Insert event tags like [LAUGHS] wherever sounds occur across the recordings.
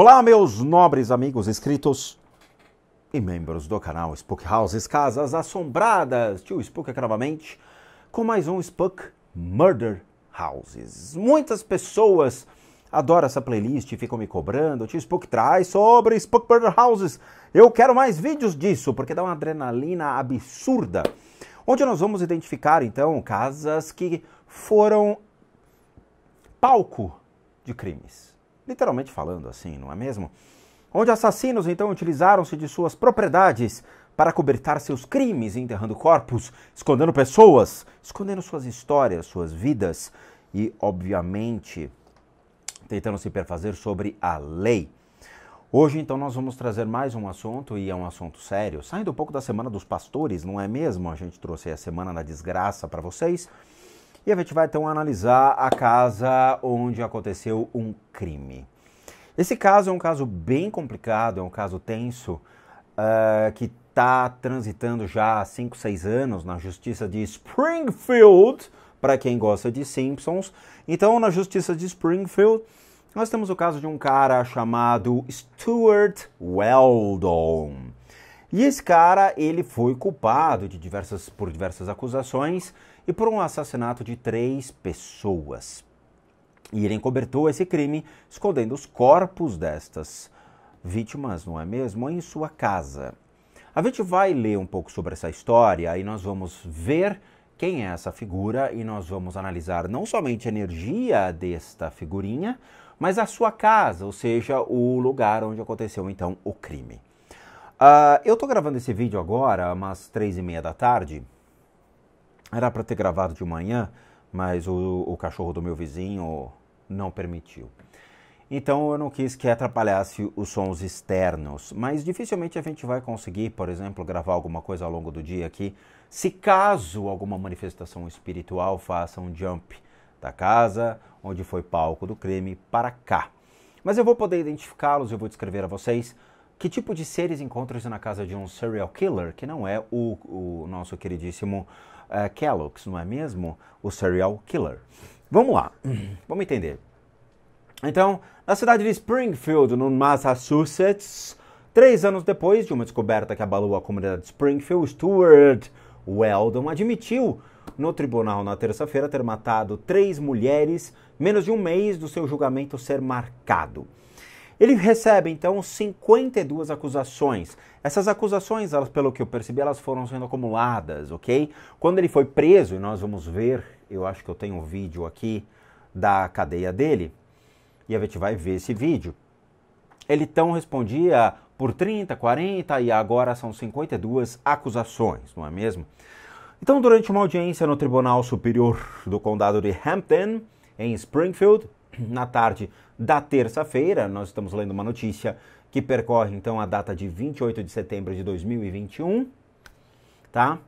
Olá, meus nobres amigos inscritos e membros do canal Spook Houses Casas Assombradas. Tio Spook aqui novamente com mais um Spook Murder Houses. Muitas pessoas adoram essa playlist e ficam me cobrando. Tio Spook traz sobre Spook Murder Houses. Eu quero mais vídeos disso porque dá uma adrenalina absurda. Onde nós vamos identificar então casas que foram palco de crimes literalmente falando assim, não é mesmo? Onde assassinos então utilizaram-se de suas propriedades para cobertar seus crimes, enterrando corpos, escondendo pessoas, escondendo suas histórias, suas vidas e, obviamente, tentando se perfazer sobre a lei. Hoje, então, nós vamos trazer mais um assunto e é um assunto sério, saindo um pouco da semana dos pastores, não é mesmo? A gente trouxe a semana da desgraça para vocês. E a gente vai então analisar a casa onde aconteceu um crime. Esse caso é um caso bem complicado, é um caso tenso, uh, que está transitando já há 5, 6 anos na justiça de Springfield, para quem gosta de Simpsons. Então, na justiça de Springfield, nós temos o caso de um cara chamado Stuart Weldon. E esse cara, ele foi culpado de diversas, por diversas acusações, e por um assassinato de três pessoas. Irem cobertou esse crime escondendo os corpos destas vítimas, não é mesmo? Em sua casa. A gente vai ler um pouco sobre essa história e nós vamos ver quem é essa figura e nós vamos analisar não somente a energia desta figurinha, mas a sua casa, ou seja, o lugar onde aconteceu então o crime. Uh, eu estou gravando esse vídeo agora, umas três e meia da tarde, era para ter gravado de manhã, mas o, o, cachorro do meu vizinho não permitiu. Então eu não quis que atrapalhasse os sons externos, mas dificilmente a gente vai conseguir, por exemplo, gravar alguma coisa ao longo do dia aqui, se caso alguma manifestação espiritual faça um jump da casa onde foi palco do crime para cá. Mas eu vou poder identificá-los, eu vou descrever a vocês que tipo de seres encontram-se na casa de um serial killer, que não é o, o nosso queridíssimo uh, Kellogg's, não é mesmo? O serial killer. Vamos lá, vamos entender. Então, na cidade de Springfield, no Massachusetts, três anos depois de uma descoberta que abalou a comunidade de Springfield, Stuart Weldon admitiu no tribunal na terça-feira ter matado três mulheres menos de um mês do seu julgamento ser marcado. Ele recebe então 52 acusações. Essas acusações, elas, pelo que eu percebi, elas foram sendo acumuladas, ok? Quando ele foi preso, e nós vamos ver, eu acho que eu tenho um vídeo aqui da cadeia dele, e a gente vai ver esse vídeo. Ele então respondia por 30, 40 e agora são 52 acusações, não é mesmo? Então, durante uma audiência no Tribunal Superior do Condado de Hampton, em Springfield, na tarde da terça-feira, nós estamos lendo uma notícia que percorre então a data de 28 de setembro de 2021, tá?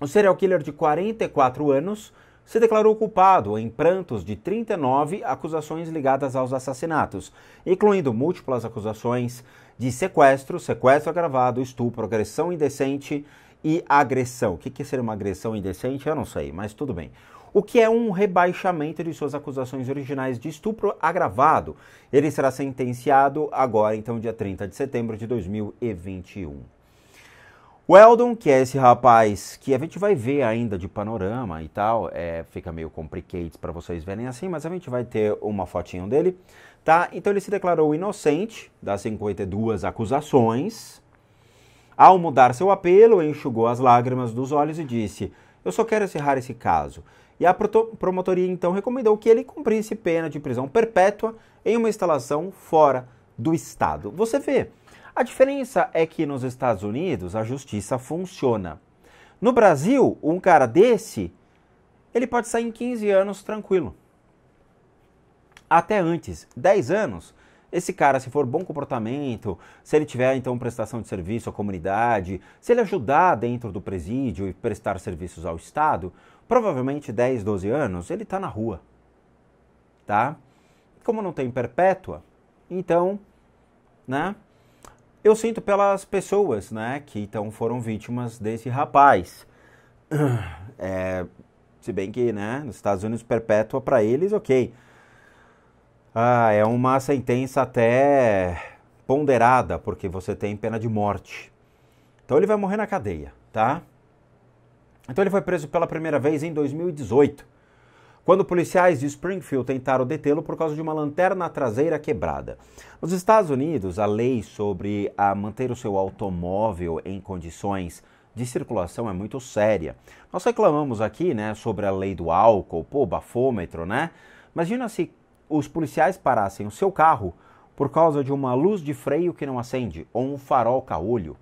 O serial killer de 44 anos se declarou culpado em prantos de 39 acusações ligadas aos assassinatos, incluindo múltiplas acusações de sequestro, sequestro agravado, estupro, agressão indecente e agressão. O que, que seria uma agressão indecente? Eu não sei, mas tudo bem o que é um rebaixamento de suas acusações originais de estupro agravado. Ele será sentenciado agora, então, dia 30 de setembro de 2021. O Eldon, que é esse rapaz que a gente vai ver ainda de panorama e tal, é, fica meio complicado para vocês verem assim, mas a gente vai ter uma fotinho dele, tá? Então ele se declarou inocente das 52 acusações. Ao mudar seu apelo, enxugou as lágrimas dos olhos e disse: Eu só quero encerrar esse caso e a promotoria então recomendou que ele cumprisse pena de prisão perpétua em uma instalação fora do estado. Você vê, a diferença é que nos Estados Unidos a justiça funciona. No Brasil, um cara desse, ele pode sair em 15 anos tranquilo. Até antes, 10 anos, esse cara, se for bom comportamento, se ele tiver então prestação de serviço à comunidade, se ele ajudar dentro do presídio e prestar serviços ao Estado, provavelmente 10, 12 anos, ele está na rua. Tá? Como não tem perpétua, então, né? Eu sinto pelas pessoas, né, que então foram vítimas desse rapaz. [CLEARS THROAT] É, se bem que, né, nos Estados Unidos perpétua para eles, ok. Ah, é uma sentença até ponderada, porque você tem pena de morte. Então ele vai morrer na cadeia, tá? Então ele foi preso pela primeira vez em 2018, quando policiais de Springfield tentaram detê-lo por causa de uma lanterna traseira quebrada. Nos Estados Unidos, a lei sobre a manter o seu automóvel em condições de circulação é muito séria. Nós reclamamos aqui, né, sobre a lei do álcool, pô, bafômetro, né? Imagina se os policiais parassem o seu carro por causa de uma luz de freio que não acende ou um farol caolho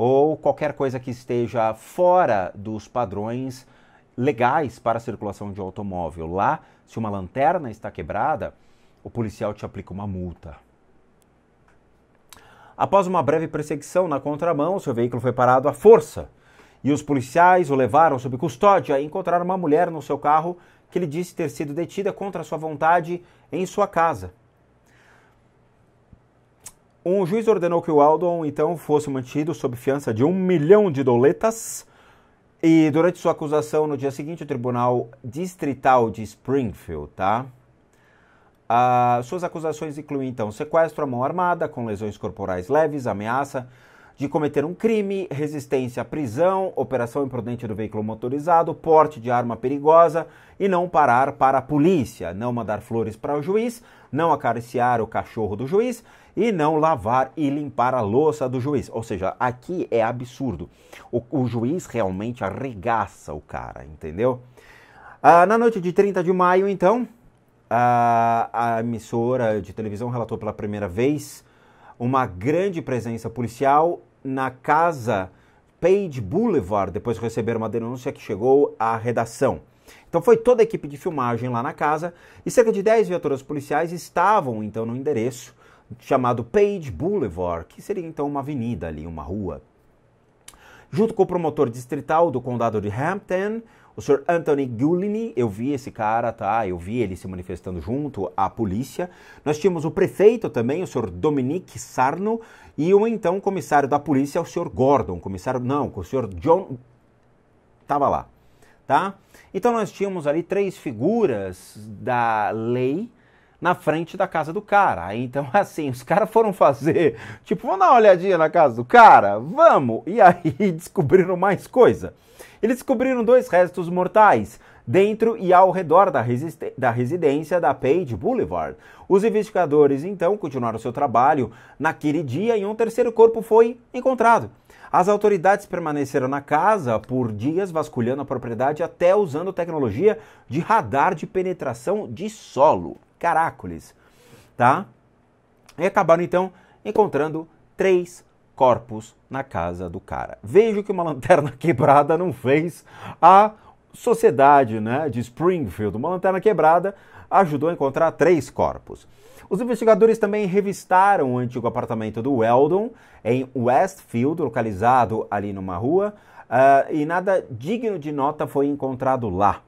ou qualquer coisa que esteja fora dos padrões legais para a circulação de automóvel. Lá, se uma lanterna está quebrada, o policial te aplica uma multa. Após uma breve perseguição na contramão, seu veículo foi parado à força e os policiais o levaram sob custódia e encontraram uma mulher no seu carro que ele disse ter sido detida contra sua vontade em sua casa. Um juiz ordenou que o Aldon então fosse mantido sob fiança de um milhão de doletas. E durante sua acusação no dia seguinte, o Tribunal Distrital de Springfield, tá? Ah, suas acusações incluem então sequestro à mão armada, com lesões corporais leves, ameaça, de cometer um crime, resistência à prisão, operação imprudente do veículo motorizado, porte de arma perigosa e não parar para a polícia, não mandar flores para o juiz, não acariciar o cachorro do juiz e não lavar e limpar a louça do juiz. Ou seja, aqui é absurdo. O, o juiz realmente arregaça o cara, entendeu? Ah, na noite de 30 de maio, então, a, a emissora de televisão relatou pela primeira vez uma grande presença policial na casa Page Boulevard, depois de receber uma denúncia que chegou à redação. Então foi toda a equipe de filmagem lá na casa e cerca de 10 viaturas policiais estavam então no endereço chamado Page Boulevard, que seria então uma avenida ali, uma rua. Junto com o promotor distrital do condado de Hampton, o senhor Anthony Giulini, eu vi esse cara, tá? Eu vi ele se manifestando junto à polícia. Nós tínhamos o prefeito também, o senhor Dominique Sarno, e o então comissário da polícia, o senhor Gordon. Comissário, não, o senhor John. Tava lá, tá? Então nós tínhamos ali três figuras da lei na frente da casa do cara. então, [LAUGHS] assim, os caras foram fazer, tipo, vamos dar uma olhadinha na casa do cara? Vamos! E aí [LAUGHS] descobriram mais coisa. Eles descobriram dois restos mortais dentro e ao redor da, da, residência da Page Boulevard. Os investigadores então continuaram seu trabalho naquele dia e um terceiro corpo foi encontrado. As autoridades permaneceram na casa por dias vasculhando a propriedade até usando tecnologia de radar de penetração de solo. Carácoles, tá? E acabaram então encontrando três corpos na casa do cara. Vejo que uma [LAUGHS] lanterna quebrada não fez a sociedade né, de Springfield. Uma lanterna quebrada ajudou a encontrar três corpos. Os investigadores também revistaram o antigo apartamento do Weldon em Westfield, localizado ali numa rua, uh, e nada digno de nota foi encontrado lá.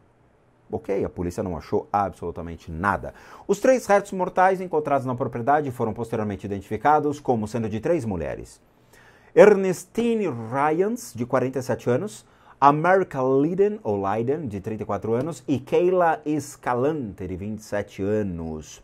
Ok, a polícia não achou absolutamente nada. Os três restos mortais encontrados na propriedade foram posteriormente identificados como sendo de três mulheres. Ernestine Ryans, de 47 anos, America Liden, ou Leiden, de 34 anos, e Keila Escalante, de 27 anos.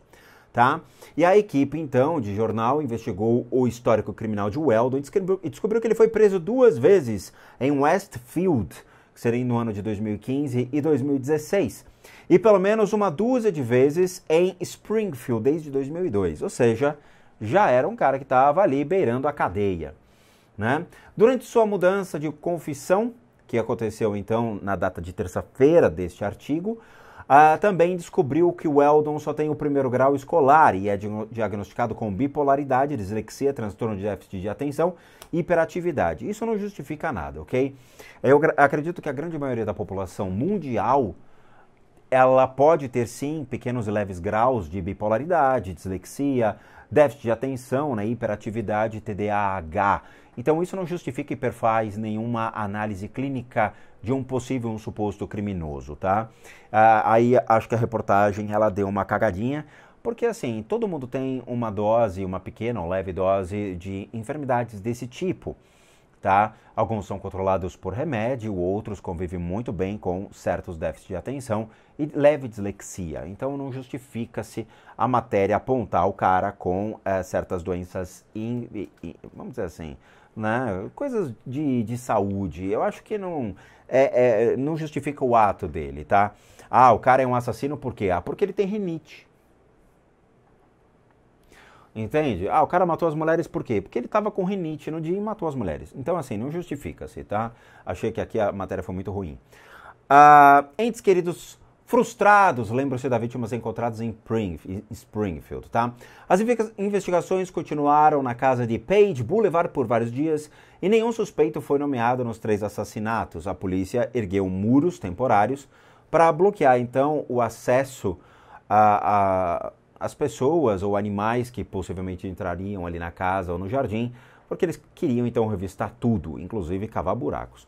Tá? E a equipe, então, de jornal investigou o histórico criminal de Weldon e descobriu, e descobriu que ele foi preso duas vezes em Westfield, que seria no ano de 2015 e 2016, e pelo menos uma dúzia de vezes em Springfield desde 2002, ou seja, já era um cara que estava ali beirando a cadeia. Né? Durante sua mudança de confissão, que aconteceu então na data de terça-feira deste artigo, ah, também descobriu que o Eldon só tem o primeiro grau escolar e é diagnosticado com bipolaridade, dislexia, transtorno de déficit de atenção hiperatividade. Isso não justifica nada, ok? Eu acredito que a grande maioria da população mundial ela pode ter sim pequenos e leves graus de bipolaridade, dislexia, déficit de atenção, né, hiperatividade, TDAH. Então isso não justifica e perfaz nenhuma análise clínica de um possível, um suposto criminoso, tá? Ah, aí acho que a reportagem ela deu uma cagadinha, porque assim, todo mundo tem uma dose, uma pequena ou leve dose de enfermidades desse tipo, tá? Alguns são controlados por remédio, outros convivem muito bem com certos déficits de atenção e leve dislexia. Então não justifica-se a matéria apontar o cara com é, certas doenças, in, in, vamos dizer assim, né? coisas de, de saúde. Eu acho que não, é, é, não justifica o ato dele, tá? Ah, o cara é um assassino por quê? Ah, porque ele tem rinite. Entende? Ah, o cara matou as mulheres por quê? Porque ele estava com rinite no dia e matou as mulheres. Então, assim, não justifica-se, tá? Achei que aqui a matéria foi muito ruim. Ah, entes queridos frustrados, lembram-se das vítimas encontradas em Springfield, tá? As investigações continuaram na casa de Page Boulevard por vários dias e nenhum suspeito foi nomeado nos três assassinatos. A polícia ergueu muros temporários para bloquear, então, o acesso a, a as pessoas ou animais que possivelmente entrariam ali na casa ou no jardim, porque eles queriam então revistar tudo, inclusive cavar buracos.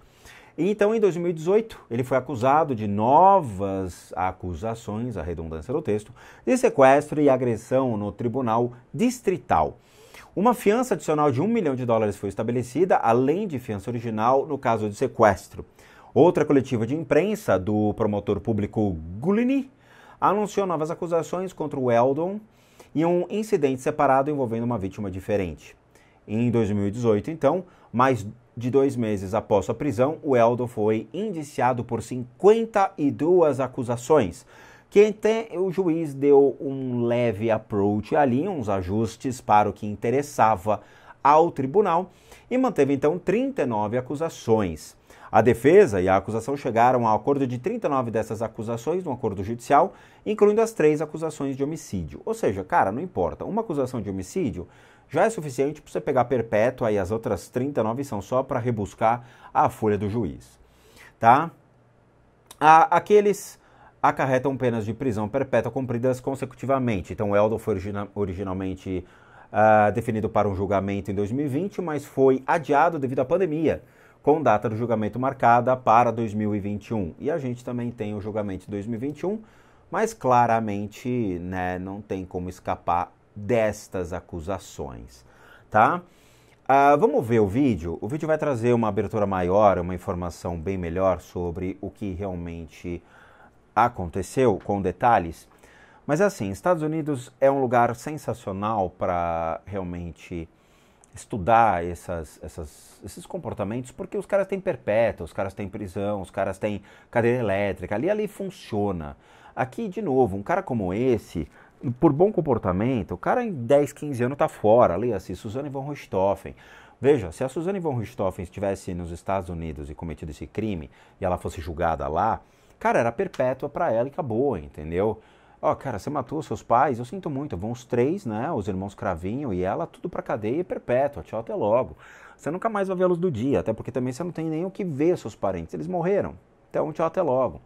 E então, em 2018, ele foi acusado de novas acusações, a redundância do texto, de sequestro e agressão no Tribunal Distrital. Uma fiança adicional de um milhão de dólares foi estabelecida, além de fiança original no caso de sequestro. Outra coletiva de imprensa do promotor público Gulini anunciou novas acusações contra o Eldon e um incidente separado envolvendo uma vítima diferente. Em 2018, então, mais de dois meses após sua prisão, o Eldon foi indiciado por 52 acusações, que até o juiz deu um leve approach ali, uns ajustes para o que interessava ao tribunal, e manteve então 39 acusações. A defesa e a acusação chegaram a acordo de 39 dessas acusações no acordo judicial, incluindo as três acusações de homicídio. Ou seja, cara, não importa, uma acusação de homicídio já é suficiente para você pegar perpétua e as outras 39 são só para rebuscar a folha do juiz. Tá? A, aqueles acarretam penas de prisão perpétua cumpridas consecutivamente. Então, o Eldo foi origina, originalmente uh, definido para um julgamento em 2020, mas foi adiado devido à pandemia com data do julgamento marcada para 2021. E a gente também tem o julgamento de 2021, mas claramente né, não tem como escapar destas acusações, tá? Ah, vamos ver o vídeo? O vídeo vai trazer uma abertura maior, uma informação bem melhor sobre o que realmente aconteceu, com detalhes. Mas assim, Estados Unidos é um lugar sensacional para realmente estudar essas, essas, esses comportamentos, porque os caras têm perpétua, os caras têm prisão, os caras têm cadeira elétrica, ali ali funciona. Aqui, de novo, um cara como esse, por bom comportamento, o cara em 10, 15 anos tá fora, ali assim Suzane von Richthofen. Veja, se a Suzane von Richthofen estivesse nos Estados Unidos e cometido esse crime, e ela fosse julgada lá, cara, era perpétua para ela e acabou, entendeu? Ó, oh, cara, você matou seus pais? Eu sinto muito. Vão os três, né? Os irmãos Cravinho e ela, tudo pra cadeia e perpétua. Tchau, até logo. Você nunca mais vai ver a luz do dia, até porque também você não tem nem o que ver seus parentes. Eles morreram. Então, tchau, até logo.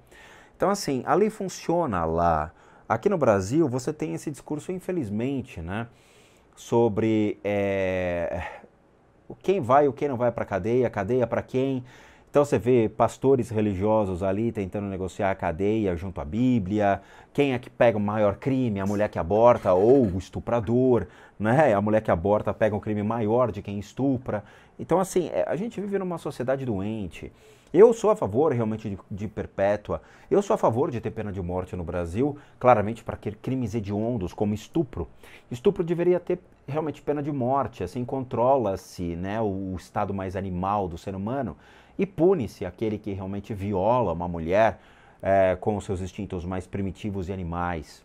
Então, assim, a lei funciona lá. Aqui no Brasil, você tem esse discurso, infelizmente, né? Sobre é, quem vai e quem não vai pra cadeia, cadeia para quem. Então você vê pastores religiosos ali tentando negociar a cadeia junto à Bíblia. Quem é que pega o maior crime? A mulher que aborta ou o estuprador, né? A mulher que aborta pega um crime maior de quem estupra. Então assim, é, a gente vive numa sociedade doente. Eu sou a favor realmente de, de perpétua. Eu sou a favor de ter pena de morte no Brasil, claramente para crimes hediondos como estupro. Estupro deveria ter realmente pena de morte, assim controla-se, né, o, o estado mais animal do ser humano e pune-se aquele que realmente viola uma mulher é, com os seus instintos mais primitivos e animais.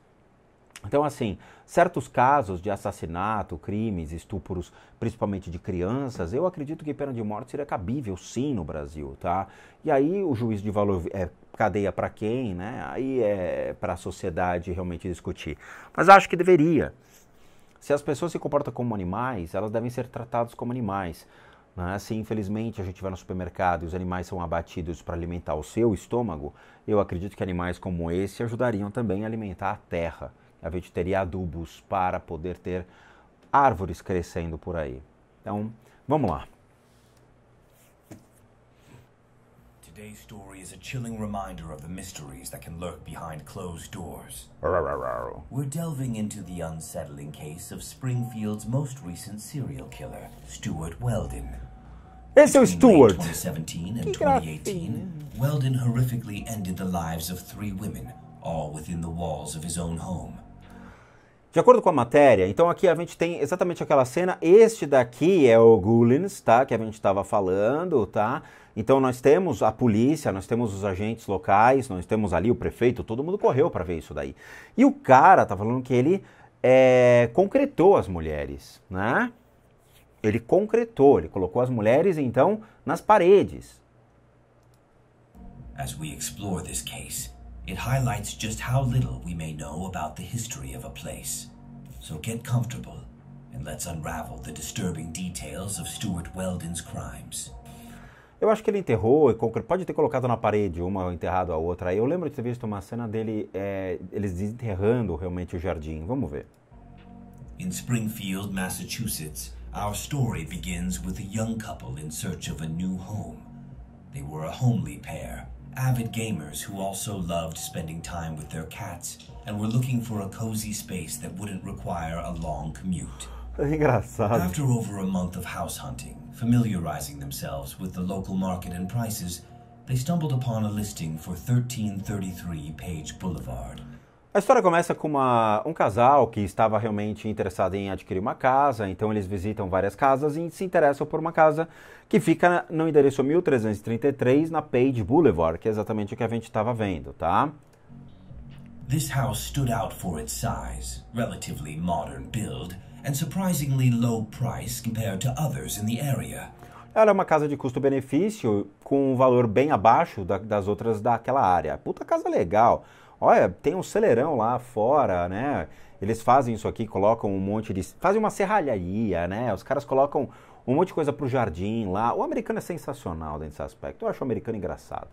Então, assim, certos casos de assassinato, crimes, estupros, principalmente de crianças, eu acredito que pena de morte seria cabível, sim, no Brasil, tá? E aí o juiz de valor é cadeia para quem, né? Aí é para a sociedade realmente discutir. Mas acho que deveria. Se as pessoas se comportam como animais, elas devem ser tratadas como animais. Né? Se infelizmente a gente vai no supermercado e os animais são abatidos para alimentar o seu estômago, eu acredito que animais como esse ajudariam também a alimentar a terra. A gente teria adubos para poder ter árvores crescendo por aí. Então, vamos lá. Today's story is a chilling reminder of the mysteries that can lurk behind closed doors. We're delving into the unsettling case of Springfield's most recent serial killer, Stuart Weldon. Esse é o Stuart. Weldon horrifically ended the lives of three women, all within the walls of his own home. De acordo com a matéria, então aqui a gente tem exatamente aquela cena. Este daqui é o Gullins, tá? Que a gente estava falando, tá? Então nós temos a polícia, nós temos os agentes locais, nós temos ali o prefeito, todo mundo correu para ver isso daí. E o cara tá falando que ele é, concretou as mulheres, né? ele concretou, ele colocou as mulheres então nas paredes. As we explore this case, it highlights just how little we may know about the history of a place. So get comfortable and let's unravel the disturbing details of Stuart Weldon's crimes. Eu acho que ele enterrou e pode ter colocado na parede uma enterrado a outra. Eu lembro de ter visto uma cena dele é, eles desenterrando realmente o jardim. Vamos ver. In Springfield, Massachusetts, Our story begins with a young couple in search of a new home. They were a homely pair, avid gamers who also loved spending time with their cats and were looking for a cozy space that wouldn't require a long commute. After over a month of house hunting, familiarizing themselves with the local market and prices, they stumbled upon a listing for 1333 Page Boulevard. A história começa com uma, um casal que estava realmente interessado em adquirir uma casa, então eles visitam várias casas e se interessam por uma casa que fica no endereço 1333 na Page Boulevard, que é exatamente o que a gente estava vendo, tá? This house stood out for its size, relatively modern build, and surprisingly low price compared to others in the area. Ela é uma casa de custo-benefício com um valor bem abaixo da, das outras daquela área. Puta casa legal olha, tem um celeirão lá fora, né? Eles fazem isso aqui, colocam um monte de. fazem uma serralharia, né? Os caras colocam um monte de coisa pro jardim lá. O americano é sensacional dentro desse aspecto. Eu acho o americano engraçado.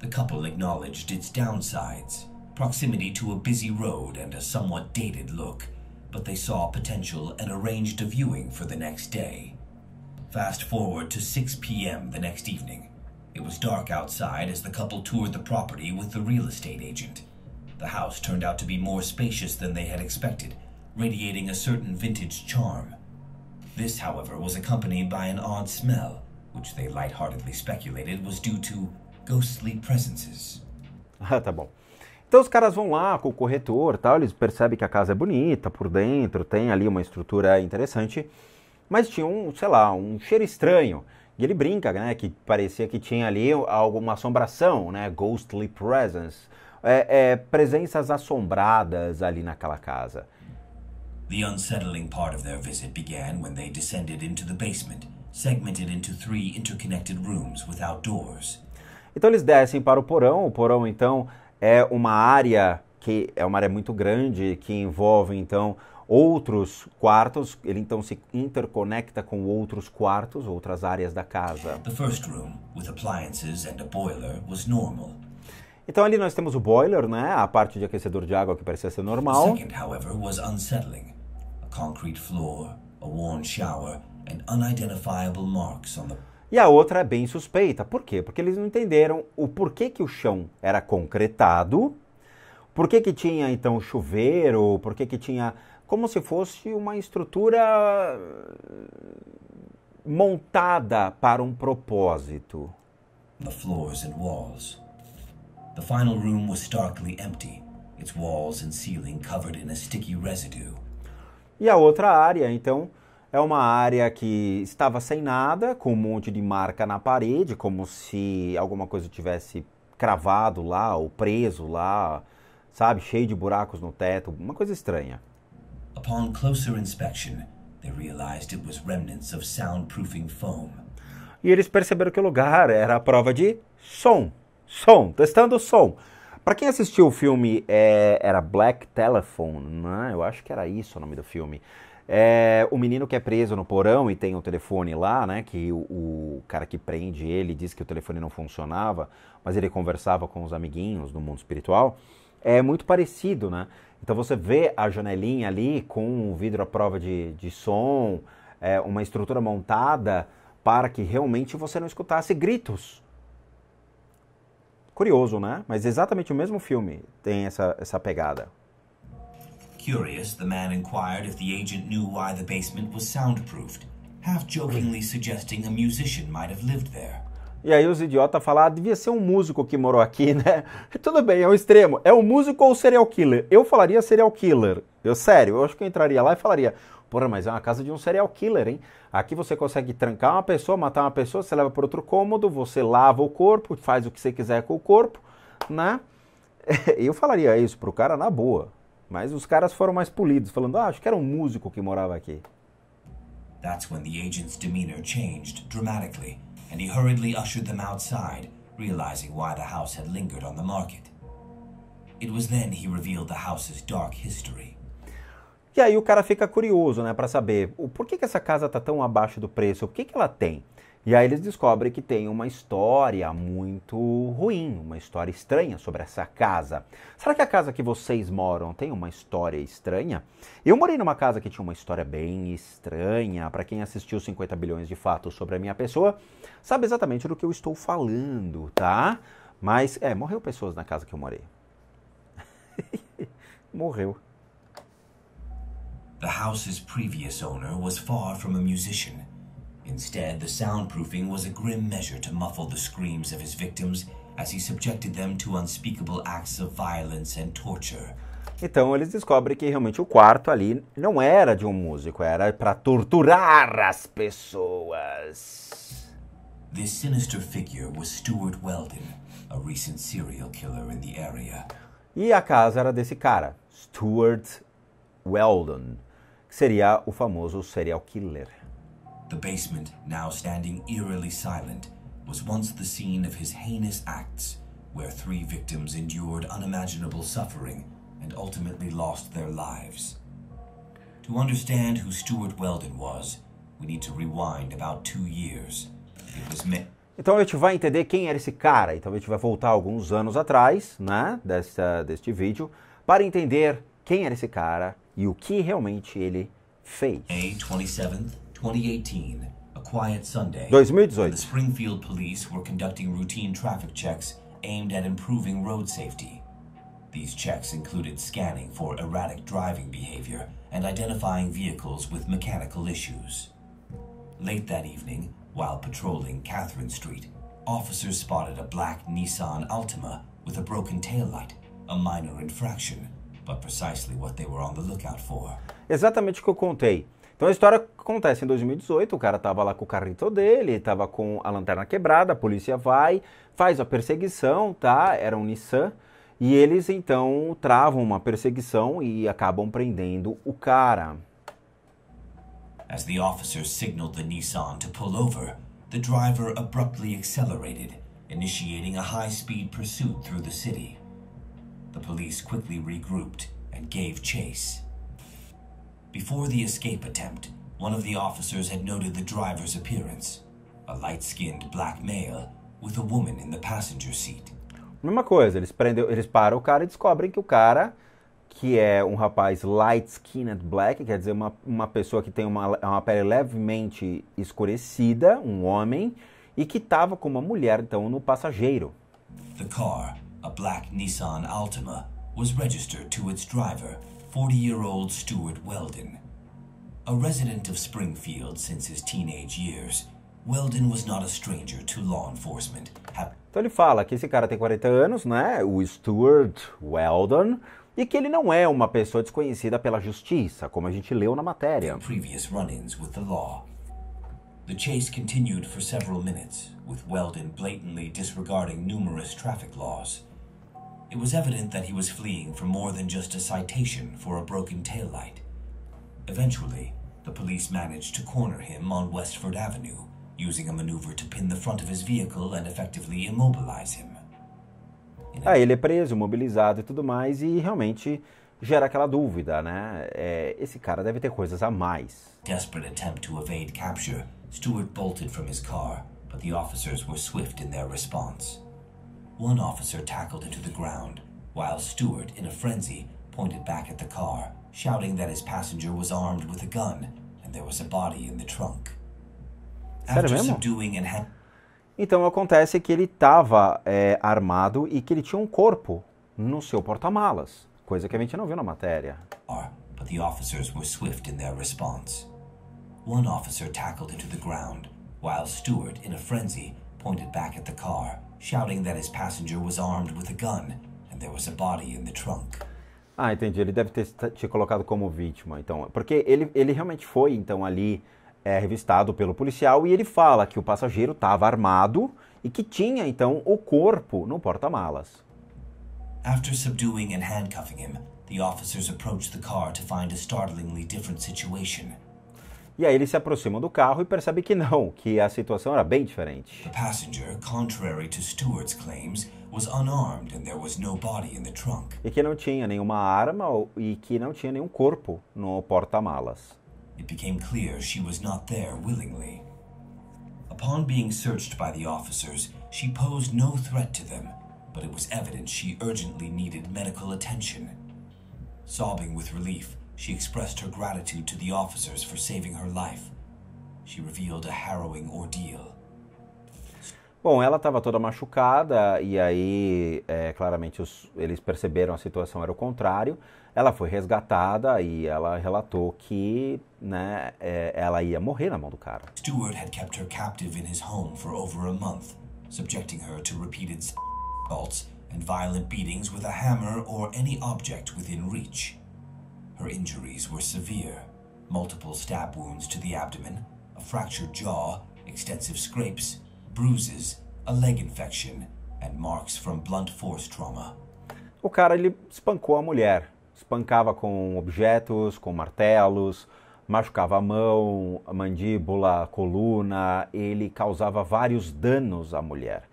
The couple acknowledged its downsides proximity to a busy road and a somewhat dated look, but they saw potential and arranged a viewing for the next day. Fast forward to 6 p.m. the next evening. It was dark outside as the couple toured the property with the real estate agent. The house turned out to be more spacious than they had expected, radiating a certain vintage charm. This, however, was accompanied by an odd smell, which they lightheartedly speculated was due to ghostly presences. [LAUGHS] Ah, tá bom. Então os caras vão lá com o corretor, tal, eles percebem que a casa é bonita por dentro, tem ali uma estrutura interessante, mas tinha um, sei lá, um cheiro estranho. E ele brinca, né, que parecia que tinha ali alguma assombração, né, ghostly presence, é, é, presenças assombradas ali naquela casa. The unsettling part of their visit began when they descended into the basement, segmented into three interconnected rooms without doors. Então eles descem para o porão. O porão então é uma área que é uma área muito grande que envolve então outros quartos, ele então se interconecta com outros quartos, outras áreas da casa. The first room with appliances and a boiler was normal. Então ali nós temos o boiler, né, a parte de aquecedor de água que parecia ser normal. The second, however, was unsettling. A concrete floor, a worn shower and unidentifiable marks on the e a outra é bem suspeita. Por quê? Porque eles não entenderam o porquê que o chão era concretado, por que, tinha então chuveiro, por que tinha como se fosse uma estrutura eh, montada para um propósito. The floors and walls. The final room was starkly empty, its walls and ceiling covered in a sticky residue. E a outra área, então, é uma área que estava sem nada, com um monte de marca na parede, como se alguma coisa tivesse cravado lá ou preso lá, sabe, cheio de buracos no teto, uma coisa estranha. Upon closer inspection, they realized it was remnants of soundproofing foam. E eles perceberam que o lugar era a prova de som. Som, testando o som. Para quem assistiu o filme, é, era Black Telephone, né? Eu acho que era isso o nome do filme. É, o menino que é preso no porão e tem o um telefone lá, né? Que o, o, cara que prende ele diz que o telefone não funcionava, mas ele conversava com os amiguinhos do mundo espiritual. É muito parecido, né? Então você vê a janelinha ali com o vidro à prova de, de som, é, uma estrutura montada para que realmente você não escutasse gritos. Curioso, né? Mas exatamente o mesmo filme tem essa, essa pegada. Curious, the man inquired if the agent knew why the basement was soundproofed, half jokingly suggesting a musician might have lived there. E aí os idiotas falam, ah, devia ser um músico que morou aqui, [LAUGHS] né? Tudo bem, é um extremo. É um músico ou serial killer? Eu falaria serial killer. Eu, sério, eu acho que eu entraria lá e falaria, porra, mas é uma casa de um serial killer, hein? Aqui você consegue trancar uma pessoa, matar uma pessoa, você leva para outro cômodo, você lava o corpo, faz o que você quiser com o corpo, né? [LAUGHS] Eu falaria isso pro cara na boa. Mas os caras foram mais polidos, falando, ah, acho que era um músico que morava aqui. That's when the agent's demeanor changed dramatically and he hurriedly ushered them outside, realizing why the house had lingered on the market. It was then he revealed the house's dark history. E aí o cara fica curioso, né, para saber o por que, que essa casa tá tão abaixo do preço, o que, que ela tem? E aí eles descobrem que tem uma história muito ruim, uma história estranha sobre essa casa. Será que a casa que vocês moram tem uma história estranha? Eu morei numa casa que tinha uma história bem estranha. Para quem assistiu 50 bilhões de fatos sobre a minha pessoa, sabe exatamente do que eu estou falando, tá? Mas é, morreu pessoas na casa que eu morei. [LAUGHS] morreu. The house's previous owner was far from a musician. Instead, the soundproofing was a grim measure to muffle the screams of his victims as he subjected them to unspeakable acts of violence and torture. Então eles descobrem que realmente o quarto ali não era de um músico, era para torturar as pessoas. This sinister figure was Stuart Weldon, a recent serial killer in the area. E a casa era desse cara, Stuart Weldon, que seria o famoso serial killer. The basement, now standing eerily silent, was once the scene of his heinous acts, where three victims endured unimaginable suffering and ultimately lost their lives. To understand who Stuart Weldon was, we need to rewind about two years. It was me Então a gente vai entender quem era esse cara, então a gente vai voltar alguns anos atrás, né, dessa, deste vídeo, para entender quem era esse cara e o que realmente ele fez. May 27th, 2018, a quiet Sunday, 2018. the Springfield police were conducting routine traffic checks aimed at improving road safety. These checks included scanning for erratic driving behavior and identifying vehicles with mechanical issues. Late that evening, while patrolling Catherine Street, officers spotted a black Nissan Altima with a broken taillight, a minor infraction, but precisely what they were on the lookout for. Exatamente o que eu contei. Então a história acontece em 2018, o cara tava lá com o carrito dele, tava com a lanterna quebrada, a polícia vai, faz a perseguição, tá? Era um Nissan. E eles então travam uma perseguição e acabam prendendo o cara. As the officer signaled the Nissan to pull over, the driver abruptly accelerated, initiating a high-speed pursuit through the city. The police quickly regrouped and gave chase. Before the escape attempt, one of the officers had noted the driver's appearance a light skinned black male with a woman in the passenger seat. Mesma coisa, eles, prendeu, eles param o cara e descobrem que o cara, que é um rapaz light skinned black, quer dizer, uma, uma pessoa que tem uma, uma pele levemente escurecida, um homem, e que estava com uma mulher, então, no passageiro. The car, a black Nissan Altima, was registered to its driver 40 year old Stuart Weldon. A resident of Springfield since his teenage years, Weldon was not a stranger to law enforcement. Então ele fala que esse cara tem 40 anos, né? O Stuart Weldon, e que ele não é uma pessoa desconhecida pela justiça, como a gente leu na matéria. Previous run-ins with the law. The chase continued for several minutes, with Weldon blatantly disregarding numerous traffic laws. It was evident that he was fleeing from more than just a citation for a broken taillight. Eventually, the police managed to corner him on Westford Avenue, using a maneuver to pin the front of his vehicle and effectively immobilize him. Aí ah, ele é preso, mobilizado e tudo mais, e realmente gera aquela dúvida, né? É, esse cara deve ter coisas a mais. Desperate attempt to evade capture, Stewart bolted from his car, but the officers were swift in their response. One officer tackled into the ground, while Stewart, in a frenzy, pointed back at the car, shouting that his passenger was armed with a gun and there was a body in the trunk. Sério mesmo? Então acontece que ele estava é, armado e que ele tinha um corpo no seu porta-malas, coisa que a gente não viu na matéria. But the officers were swift in their response. One officer tackled into the ground, while Stewart, in a frenzy, pointed back at the car, shouting that his passenger was armed with a gun and there was a body in the trunk. Ah, entendi. Ele deve ter te colocado como vítima, então. Porque ele, ele realmente foi, então, ali é, revistado pelo policial e ele fala que o passageiro estava armado e que tinha, então, o corpo no porta-malas. After subduing and handcuffing him, the officers approached the car to find a startlingly different situation. E aí ele se aproxima do carro e percebe que não, que a situação era bem diferente. The passenger, contrary to Stewart's claims, was unarmed and there was no in the trunk. E que não tinha nenhuma arma e que não tinha nenhum corpo no porta-malas. It became clear she was not there willingly. Upon being searched by the officers, she posed no threat to them, but it was evident she urgently needed medical attention. Sobbing with relief, She expressed her gratitude to the officers for saving her life. She revealed a harrowing ordeal. Bom, ela estava toda machucada e aí, é, claramente, os, eles perceberam a situação era o contrário. Ela foi resgatada e ela relatou que, né, é, ela ia morrer na mão do cara. Stewart had kept her captive in his home for over a month, subjecting her to repeated assaults and violent beatings with a hammer or any object within reach. Her injuries were severe multiple stab wounds to the abdomen, a fractured jaw, extensive scrapes, bruises, a leg infection, and marks from blunt force trauma. O cara ele espancou a mulher, espancava com objetos, com martelos, machucava a mão, a mandíbula, a coluna, ele causava vários danos à mulher.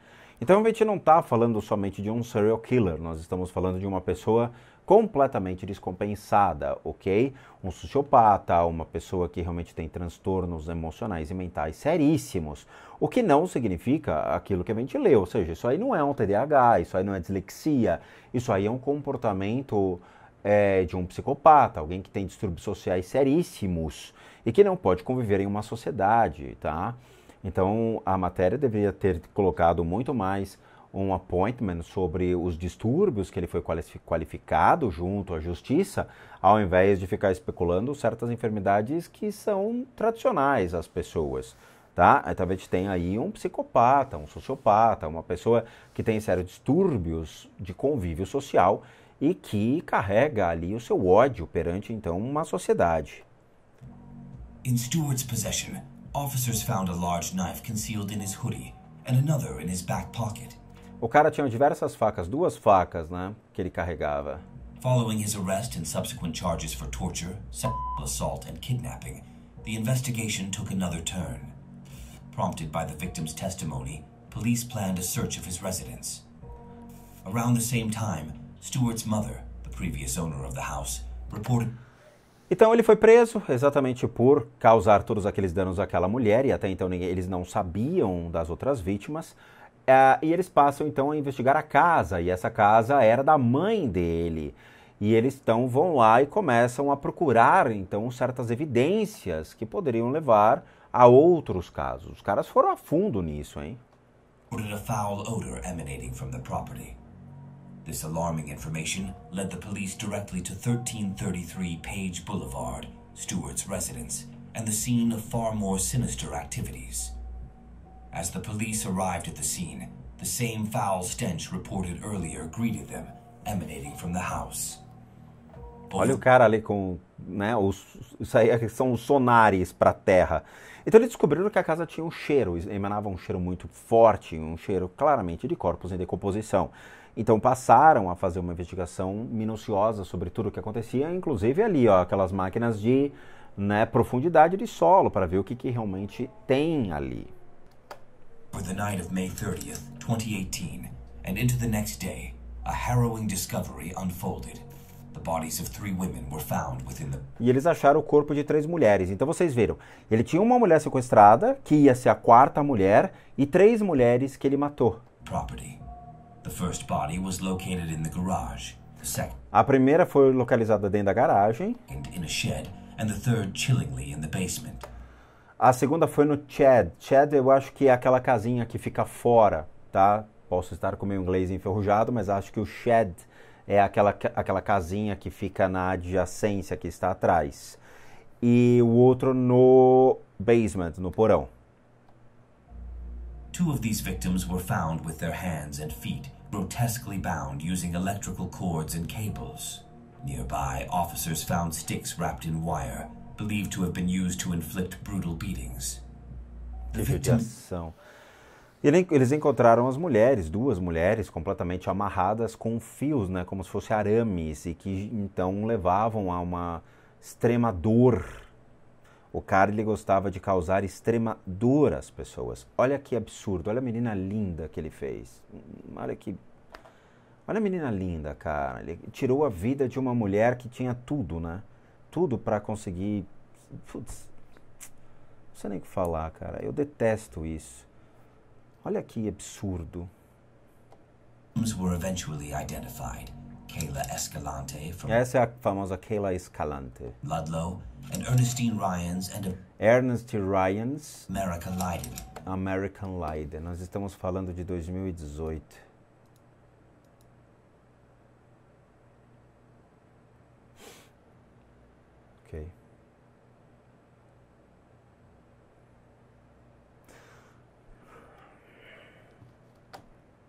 Então a gente não está falando somente de um serial killer, nós estamos falando de uma pessoa completamente descompensada, ok? Um sociopata, uma pessoa que realmente tem transtornos emocionais e mentais seríssimos, o que não significa aquilo que a gente leu, ou seja, isso aí não é um TDAH, isso aí não é dislexia, isso aí é um comportamento é, de um psicopata, alguém que tem distúrbios sociais seríssimos e que não pode conviver em uma sociedade, tá? Então a matéria deveria ter colocado muito mais um appointment sobre os distúrbios que ele foi qualificado junto à justiça, ao invés de ficar especulando certas enfermidades que são tradicionais às pessoas. Tá? Então tenha aí um psicopata, um sociopata, uma pessoa que tem sérios distúrbios de convívio social e que carrega ali o seu ódio perante então uma sociedade. In Stewart's possession, officers found a large knife concealed in his hoodie and another in his back pocket. O cara tinha diversas facas, duas facas, né, que ele carregava. Following his arrest and subsequent charges for torture, sexual assault and kidnapping, the investigation took another turn. Prompted by the victim's testimony, police planned a search of his residence. Around the same time, Stewart's mother, the previous owner of the house, reported então ele foi preso exatamente por causar todos aqueles danos àquela mulher, e até então eles não sabiam das outras vítimas. Uh, e eles passam então a investigar a casa, e essa casa era da mãe dele. E eles então vão lá e começam a procurar então certas evidências que poderiam levar a outros casos. Os caras foram a fundo nisso, hein? Reported a foul odor emanating from the property. This alarming information led the police directly to 1333 Page Boulevard, Stewart's residence, and the scene of far more sinister activities. As the police arrived at the scene, the same foul stench reported earlier greeted them, emanating from the house. Olha o cara ali com. Né, os, isso aí é são os sonares para a terra. Então eles descobriram que a casa tinha um cheiro, emanava um cheiro muito forte, um cheiro claramente de corpos em decomposição. Então passaram a fazer uma investigação minuciosa sobre tudo o que acontecia, inclusive ali, ó, aquelas máquinas de né, profundidade de solo, para ver o que, que realmente tem ali. For the night of May 30th, 2018, and into the next day, a harrowing discovery unfolded. The bodies of three women were found within the... E eles acharam o corpo de três mulheres. Então vocês viram, ele tinha uma mulher sequestrada, que ia ser a quarta mulher, e três mulheres que ele matou. Property. The first body was located in the garage. The second... A primeira foi localizada dentro da garagem. In a shed, and the third chillingly in the basement. A segunda foi no Chad. Chad eu acho que é aquela casinha que fica fora, tá? Posso estar com meu inglês enferrujado, mas acho que o Shed é aquela, aquela casinha que fica na adjacência, que está atrás. E o outro no basement, no porão. Two of these victims were found with their hands and feet grotesquely bound using electrical cords and cables. Nearby, officers found sticks wrapped in wire believed to have been used to inflict brutal beatings. The Eles encontraram as mulheres, duas mulheres completamente amarradas com fios, né, como se fossem arames, e que então levavam a uma extrema dor. O Carly gostava de causar extrema dor às pessoas. Olha que absurdo, olha a menina linda que ele fez. Olha que. Olha a menina linda, cara. Ele tirou a vida de uma mulher que tinha tudo, né? tudo para conseguir. Putz, não sei nem o que falar, cara. Eu detesto isso. Olha que absurdo. Were eventually identified. Kayla Escalante from Essa é a famosa Kayla Escalante. Ludlow and Ernestine Ryans and Ernest Ryans. American Leiden. American Leiden. Nós estamos falando de 2018.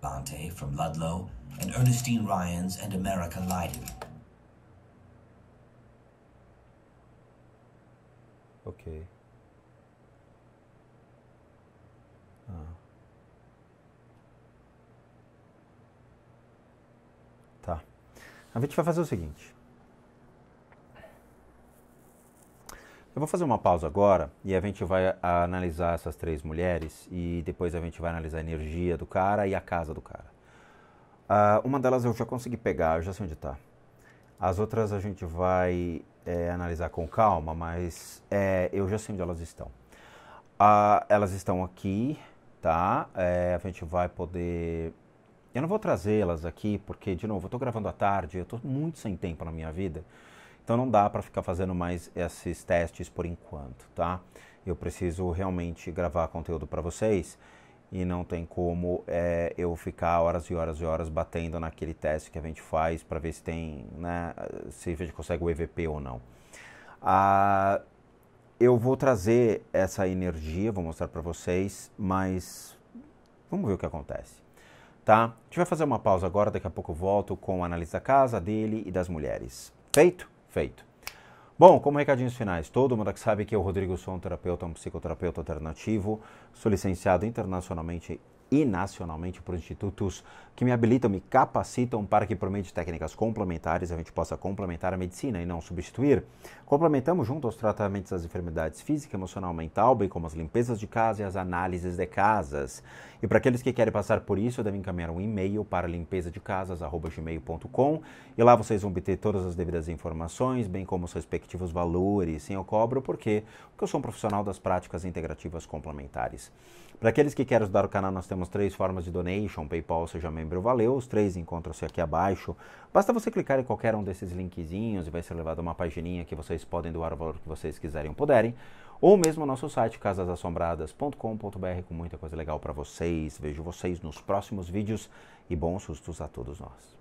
Bonte from Ludlow, and Ernestine Ryans and America Leiden. Okay. Uh. Ah. Tá. A gente vai fazer o seguinte. Eu vou fazer uma pausa agora e a gente vai ah, analisar essas três mulheres e depois a gente vai analisar a energia do cara e a casa do cara. Uh, uma delas eu já consegui pegar, eu já sei onde está. As outras a gente vai é, analisar com calma, mas é, eu já sei onde elas estão. Uh, elas estão aqui, tá? É, a gente vai poder. Eu não vou trazê-las aqui porque, de novo, eu estou gravando à tarde, eu estou muito sem tempo na minha vida. Então não dá para ficar fazendo mais esses testes por enquanto, tá? Eu preciso realmente gravar conteúdo para vocês e não tem como é, eu ficar horas e horas e horas batendo naquele teste que a gente faz para ver se tem, né, se a gente consegue o EVP ou não. Ah, eu vou trazer essa energia, vou mostrar para vocês, mas vamos ver o que acontece, tá? A gente vai fazer uma pausa agora, daqui a pouco eu volto com a análise da casa, dele e das mulheres. Feito? feito. Bom, como recadinhos finais, todo mundo que sabe que eu, Rodrigo, sou um terapeuta, um psicoterapeuta alternativo, sou licenciado internacionalmente e nacionalmente por institutos que me habilitam, me capacitam para que, por meio de técnicas complementares, a gente possa complementar a medicina e não substituir. Complementamos junto aos tratamentos das enfermidades física, emocional, mental, bem como as limpezas de casa e as análises de casas. E para aqueles que querem passar por isso, devem encaminhar um e-mail para limpeza de casas@gmail.com e lá vocês vão obter todas as devidas informações, bem como os respectivos valores. Sim, eu cobro porque porque eu sou um profissional das práticas integrativas complementares. Para aqueles que querem ajudar o canal, nós temos três formas de donation, PayPal, seja membro, valeu. Os três encontram-se aqui abaixo. Basta você clicar em qualquer um desses linkzinhos e vai ser levado a uma pagininha que vocês podem doar o valor que vocês quiserem ou puderem. Ou mesmo nosso site, casasassombradas.com.br, com muita coisa legal para vocês. Vejo vocês nos próximos vídeos e bons sustos a todos nós.